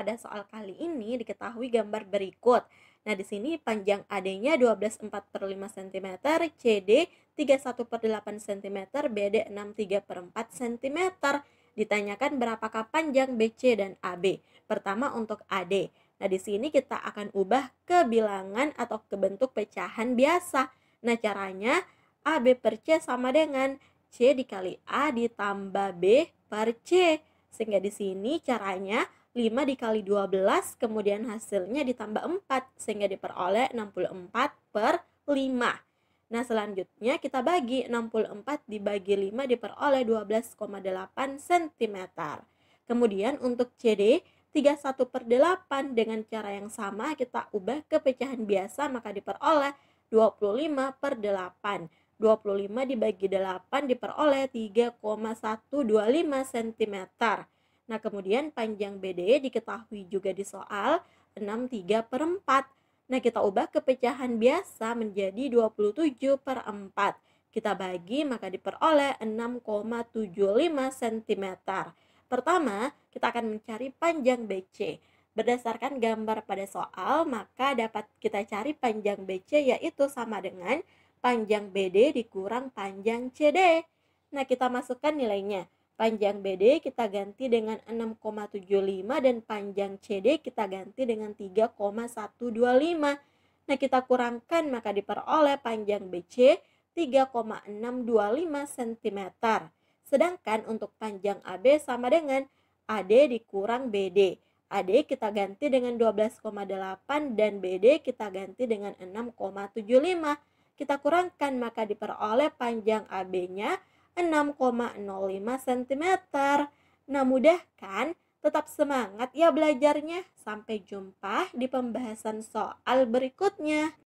pada soal kali ini diketahui gambar berikut. Nah, di sini panjang AD-nya 12,4 5 cm, CD 31 8 cm, BD 63 4 cm. Ditanyakan berapakah panjang BC dan AB. Pertama untuk AD. Nah, di sini kita akan ubah ke bilangan atau ke bentuk pecahan biasa. Nah, caranya AB per C sama dengan C dikali A ditambah B per C. Sehingga di sini caranya 5 dikali 12 kemudian hasilnya ditambah 4 sehingga diperoleh 64 per 5 nah selanjutnya kita bagi 64 dibagi 5 diperoleh 12,8 cm kemudian untuk CD 31 per 8 dengan cara yang sama kita ubah ke pecahan biasa maka diperoleh 25 per 8 25 dibagi 8 diperoleh 3,125 cm Nah, kemudian panjang BD e diketahui juga di soal 63 per 4. Nah, kita ubah ke pecahan biasa menjadi 27 per 4. Kita bagi maka diperoleh 6,75 cm. Pertama, kita akan mencari panjang BC. Berdasarkan gambar pada soal, maka dapat kita cari panjang BC yaitu sama dengan panjang BD e dikurang panjang CD. E. Nah, kita masukkan nilainya. Panjang BD kita ganti dengan 6,75 dan panjang CD kita ganti dengan 3,125. Nah, kita kurangkan maka diperoleh panjang BC 3,625 cm. Sedangkan untuk panjang AB sama dengan AD dikurang BD. AD kita ganti dengan 12,8 dan BD kita ganti dengan 6,75. Kita kurangkan maka diperoleh panjang AB-nya 6,05 cm. Nah mudah kan? Tetap semangat ya belajarnya. Sampai jumpa di pembahasan soal berikutnya.